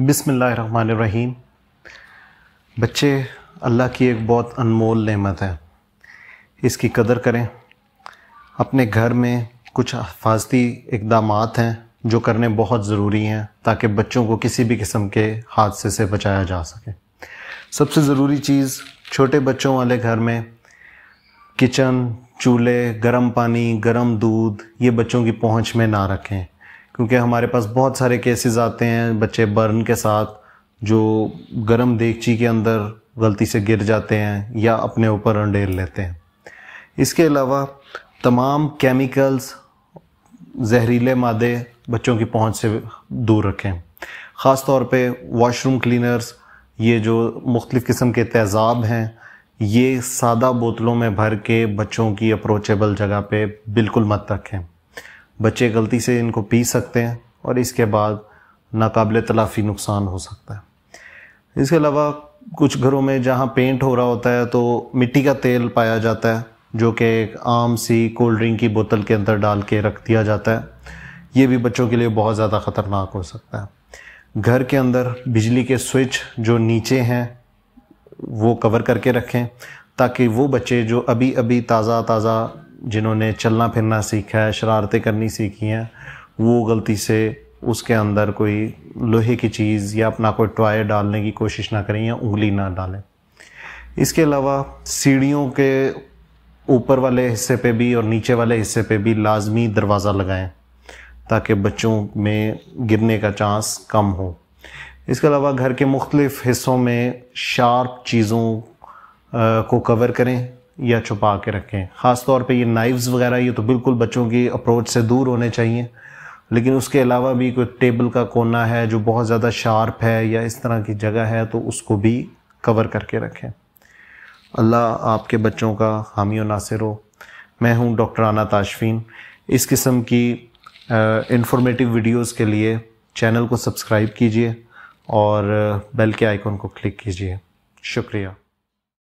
बिसमीम बच्चे अल्लाह की एक बहुत अनमोल नेमत है इसकी कदर करें अपने घर में कुछ हफाजती इकदाम हैं जो करने बहुत ज़रूरी हैं ताकि बच्चों को किसी भी किस्म के हादसे से बचाया जा सके सबसे ज़रूरी चीज़ छोटे बच्चों वाले घर में किचन चूल्हे गर्म पानी गर्म दूध ये बच्चों की पहुंच में ना रखें क्योंकि हमारे पास बहुत सारे केसेस आते हैं बच्चे बर्न के साथ जो गर्म देगची के अंदर गलती से गिर जाते हैं या अपने ऊपर अंडेर लेते हैं इसके अलावा तमाम केमिकल्स जहरीले मादे बच्चों की पहुंच से दूर रखें ख़ास तौर पे वॉशरूम क्लीनर्स ये जो मुख्तलिफ़ किस्म के तेज़ाब हैं ये सादा बोतलों में भर के बच्चों की अप्रोचेबल जगह पे बिल्कुल मत रखें बच्चे गलती से इनको पी सकते हैं और इसके बाद नाकबिल तलाफ़ी नुकसान हो सकता है इसके अलावा कुछ घरों में जहाँ पेंट हो रहा होता है तो मिट्टी का तेल पाया जाता है जो कि एक आम सी कोल्ड ड्रिंक की बोतल के अंदर डाल के रख दिया जाता है ये भी बच्चों के लिए बहुत ज़्यादा ख़तरनाक हो सकता है घर के अंदर बिजली के स्विच जो नीचे हैं वो कवर करके रखें ताकि वो बच्चे जो अभी अभी ताज़ा ताज़ा जिन्होंने चलना फिरना सीखा है शरारतें करनी सीखी हैं वो गलती से उसके अंदर कोई लोहे की चीज़ या अपना कोई टॉय डालने की कोशिश ना करें या उंगली ना डालें इसके अलावा सीढ़ियों के ऊपर वाले हिस्से पे भी और नीचे वाले हिस्से पे भी लाजमी दरवाज़ा लगाएं ताकि बच्चों में गिरने का चांस कम हो इसके अलावा घर के मुख्तलिफ़ हिस्सों में शार्प चीज़ों को कवर करें या छुपा के रखें ख़ास तौर पे ये नाइव्स वगैरह ये तो बिल्कुल बच्चों की अप्रोच से दूर होने चाहिए लेकिन उसके अलावा भी कोई टेबल का कोना है जो बहुत ज़्यादा शार्प है या इस तरह की जगह है तो उसको भी कवर करके रखें अल्लाह आपके बच्चों का हामी नासिर हो मैं हूँ डॉक्टर आना ताशफीन इस किस्म की इंफॉर्मेटिव वीडियोस के लिए चैनल को सब्सक्राइब कीजिए और बेल के आइकॉन को क्लिक कीजिए शुक्रिया